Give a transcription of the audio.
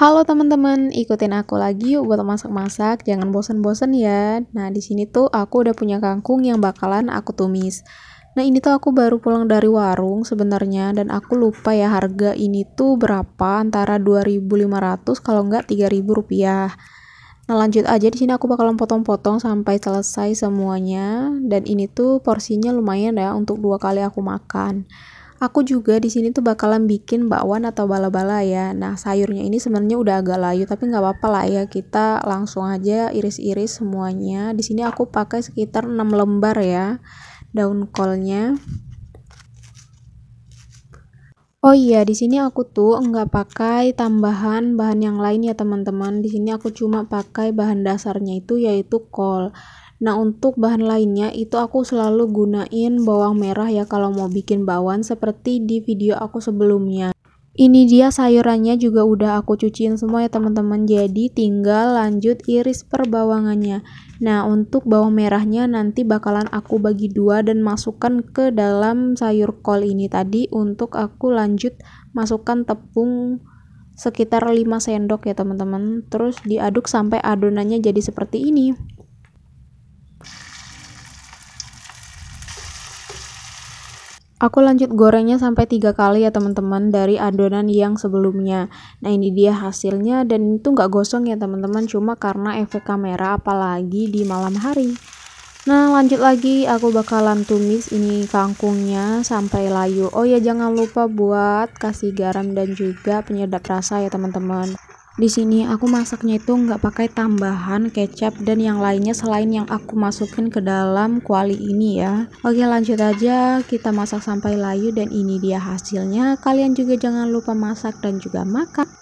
Halo teman-teman, ikutin aku lagi yuk buat masak-masak, jangan bosen-bosen ya. Nah, di sini tuh aku udah punya kangkung yang bakalan aku tumis. Nah, ini tuh aku baru pulang dari warung sebenarnya dan aku lupa ya harga ini tuh berapa, antara 2.500 kalau enggak 3.000 rupiah. Nah, lanjut aja di sini aku bakalan potong-potong sampai selesai semuanya dan ini tuh porsinya lumayan ya untuk dua kali aku makan. Aku juga di sini tuh bakalan bikin bakwan atau bala-bala ya. Nah, sayurnya ini sebenarnya udah agak layu tapi nggak apa-apa lah ya. Kita langsung aja iris-iris semuanya. Di sini aku pakai sekitar 6 lembar ya daun kolnya. Oh iya, di sini aku tuh nggak pakai tambahan bahan yang lain ya teman-teman. Di sini aku cuma pakai bahan dasarnya itu yaitu kol. Nah untuk bahan lainnya itu aku selalu gunain bawang merah ya kalau mau bikin bawang seperti di video aku sebelumnya. Ini dia sayurannya juga udah aku cuciin semua ya teman-teman jadi tinggal lanjut iris perbawangannya. Nah untuk bawang merahnya nanti bakalan aku bagi dua dan masukkan ke dalam sayur kol ini tadi untuk aku lanjut masukkan tepung sekitar 5 sendok ya teman-teman terus diaduk sampai adonannya jadi seperti ini Aku lanjut gorengnya sampai tiga kali ya teman-teman dari adonan yang sebelumnya. Nah ini dia hasilnya dan itu nggak gosong ya teman-teman cuma karena efek kamera apalagi di malam hari. Nah lanjut lagi aku bakalan tumis ini kangkungnya sampai layu. Oh ya jangan lupa buat kasih garam dan juga penyedap rasa ya teman-teman. Di sini aku masaknya itu nggak pakai tambahan kecap dan yang lainnya selain yang aku masukin ke dalam kuali ini ya. Oke lanjut aja kita masak sampai layu dan ini dia hasilnya. Kalian juga jangan lupa masak dan juga makan.